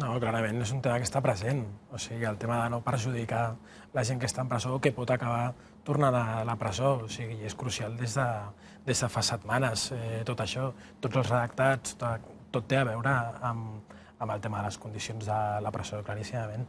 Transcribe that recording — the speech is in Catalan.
No, clarament és un tema que està present. O sigui, el tema de no perjudicar la gent que està en presó o que pot acabar tornant a la presó. O sigui, és crucial des de, des de fa setmanes eh, tot això. Tots els redactats, tot, tot té a veure amb, amb el tema de les condicions de la presó, claríssimament.